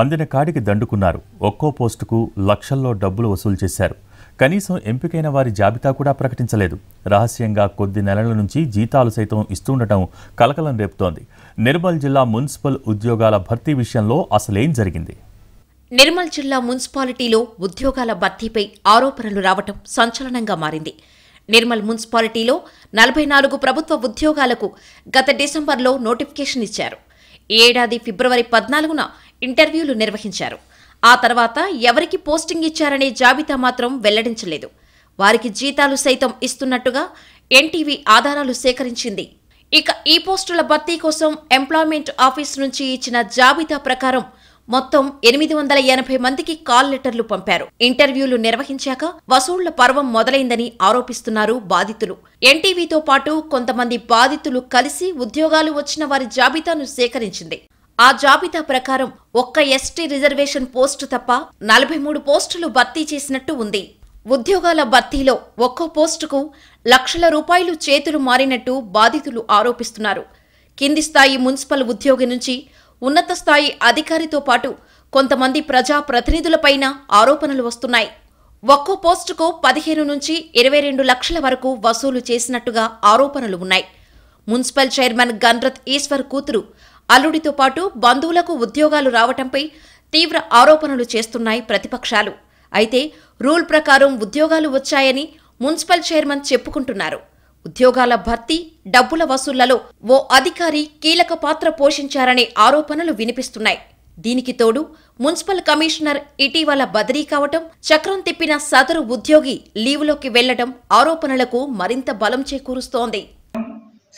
అందిన కాడికి దండుకున్నారు ఒక్కో పోస్టుకు లక్షల్లో డబ్బులు వసూలు చేశారు కనీసం ఎంపికైన వారి జాబితా కూడా ప్రకటించలేదు రహస్యంగా కొద్ది నెలల నుంచి జీతాలు సైతం ఇస్తుండటం కలకలం రేపుతోంది నిర్మల్ జిల్లా మున్సిపల్ ఉద్యోగాల భర్తీ విషయంలో అసలేం జరిగింది నిర్మల్ జిల్లా మున్సిపాలిటీలో ఉద్యోగాల భర్తీపై ఆరోపణలు రావటం సంచలనంగా మారింది నిర్మల్ మున్సిపాలిటీలో నలభై నాలుగు ప్రభుత్వ ఉద్యోగాలకు గత డిసెంబర్లో నోటిఫికేషన్ ఇచ్చారు ఏడాది ఫిబ్రవరి పద్నాలుగున ఇంటర్వ్యూలు నిర్వహించారు ఆ తర్వాత ఎవరికి పోస్టింగ్ ఇచ్చారనే జాబితా మాత్రం వెల్లడించలేదు వారికి జీతాలు సైతం ఇస్తున్నట్టుగా ఎన్టీవీ ఆధారాలు సేకరించింది ఇక ఈ పోస్టుల భర్తీ కోసం ఎంప్లాయ్మెంట్ ఆఫీస్ నుంచి ఇచ్చిన జాబితా ప్రకారం మొత్తం ఎనిమిది వందల ఎనభై మందికి కాల్ లెటర్లు పంపారు ఇంటర్వ్యూలు నిర్వహించాక వసూళ్ల పర్వం మొదలైందని ఆరోపిస్తున్నారు బాధితులు ఎన్టీవీతో పాటు కొంతమంది బాధితులు కలిసి ఉద్యోగాలు వచ్చిన వారి జాబితాను సేకరించింది ఆ జాబితా ప్రకారం ఒక్క ఎస్టీ రిజర్వేషన్ పోస్టు తప్ప నలభై మూడు పోస్టులు భర్తీ చేసినట్టు ఉంది ఉద్యోగాల భర్తీలో ఒక్కో పోస్టుకు లక్షల రూపాయలు చేతులు మారినట్టు బాధితులు ఆరోపిస్తున్నారు కింది స్థాయి మున్సిపల్ ఉద్యోగి నుంచి ఉన్నత స్థాయి అధికారితో పాటు కొంతమంది ప్రజా ఆరోపణలు వస్తున్నాయి ఒక్కో పోస్టుకు పదిహేను నుంచి ఇరవై రెండు లక్షల వరకు వసూలు చేసినట్టుగా ఆరోపణలు ఉన్నాయి మున్సిపల్ చైర్మన్ గన్రత్ ఈశ్వర్ కూతురు అల్లుడితో పాటు బంధువులకు ఉద్యోగాలు రావటంపై తీవ్ర ఆరోపణలు చేస్తున్నాయి ప్రతిపక్షాలు అయితే రూల్ ప్రకారం ఉద్యోగాలు వచ్చాయని మున్సిపల్ చైర్మన్ చెప్పుకుంటున్నారు ఉద్యోగాల భర్తీ డబ్బుల వసూళ్లలో ఓ అధికారి కీలక పాత్ర పోషించారనే ఆరోపణలు వినిపిస్తున్నాయి దీనికి తోడు మున్సిపల్ కమిషనర్ ఇటీవల బదిలీ కావటం చక్రం తిప్పిన సదరు ఉద్యోగి లీవ్లోకి వెళ్లడం ఆరోపణలకు మరింత బలం చేకూరుస్తోంది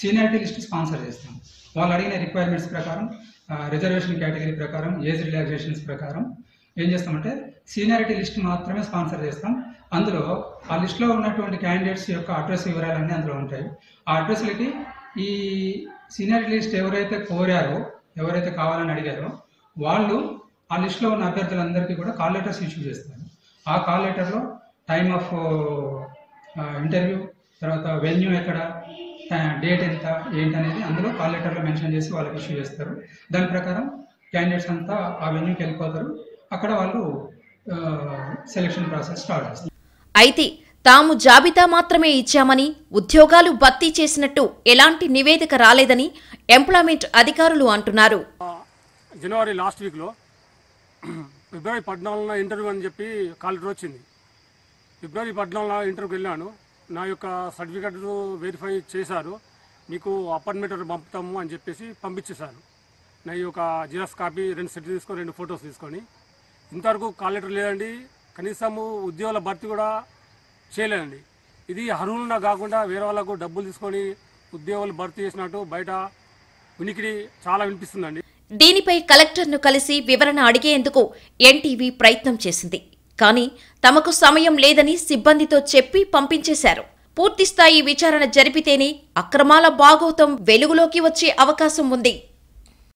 సీనియారిటీ లిస్ట్ స్పాన్సర్ చేస్తాం వాళ్ళు అడిగిన రిక్వైర్మెంట్స్ ప్రకారం రిజర్వేషన్ కేటగిరీ ప్రకారం ఏజ్ రిలాక్సేషన్స్ ప్రకారం ఏం చేస్తామంటే సీనియారిటీ లిస్ట్ మాత్రమే స్పాన్సర్ చేస్తాం అందులో ఆ లిస్ట్లో ఉన్నటువంటి క్యాండిడేట్స్ యొక్క అడ్రస్ వివరాలన్నీ అందులో ఉంటాయి ఆ అడ్రస్లకి ఈ సీనియారిటీ లిస్ట్ ఎవరైతే కోరారో ఎవరైతే కావాలని అడిగారో వాళ్ళు ఆ లిస్ట్లో ఉన్న అభ్యర్థులందరికీ కూడా కాల్ లెటర్స్ ఇష్యూ చేస్తారు ఆ కాల్ లెటర్లో టైమ్ ఆఫ్ ఇంటర్వ్యూ తర్వాత వెన్యూ ఎక్కడ డేట్ ఎంత ఏంటనేది అందులో కాల్ లెటర్లో మెన్షన్ చేసి వాళ్ళకి ఇష్యూ చేస్తారు దాని ప్రకారం క్యాండిడేట్స్ అంతా ఆ వెన్యూకి వెళ్ళిపోతారు అక్కడ వాళ్ళు సెలక్షన్ ప్రాసెస్ స్టార్ట్ చేస్తారు అయితే తాము జాబితా మాత్రమే ఇచ్చామని ఉద్యోగాలు భర్తీ చేసినట్టు ఎలాంటి నివేదిక రాలేదని ఎంప్లాయ్మెంట్ అధికారులు అంటున్నారు జనవరి లాస్ట్ వీక్లో ఫిబ్రవరి పద్నాలుగున ఇంటర్వ్యూ అని చెప్పి కాల్ వచ్చింది ఫిబ్రవరి పద్నాలుగున ఇంటర్వ్యూకి వెళ్ళాను నా యొక్క సర్టిఫికెట్ వెరిఫై చేశారు నీకు అపార్ట్మెంట్ పంపుతాము అని చెప్పేసి పంపించేశారు నా యొక్క జిరాక్స్ కాపీ రెండు సెట్ తీసుకొని రెండు ఫొటోస్ తీసుకొని ఇంతవరకు కాల్ లెటర్ లేదండి కనీసము ఉద్యోగుల భర్తీ కూడా చేయలేదండి ఇది అర్హులున్నా కాకుండా వేరే వాళ్ళకు డబ్బులు తీసుకొని ఉద్యోగులు భర్తీ చేసినట్టు బయట ఉనికిడి చాలా వినిపిస్తుందండి దీనిపై కలెక్టర్ను కలిసి వివరణ అడిగేందుకు ఎన్టీవీ ప్రయత్నం చేసింది కానీ తమకు సమయం లేదని సిబ్బందితో చెప్పి పంపించేశారు పూర్తిస్థాయి విచారణ జరిపితేనే అక్రమాల భాగోతం వెలుగులోకి వచ్చే అవకాశం ఉంది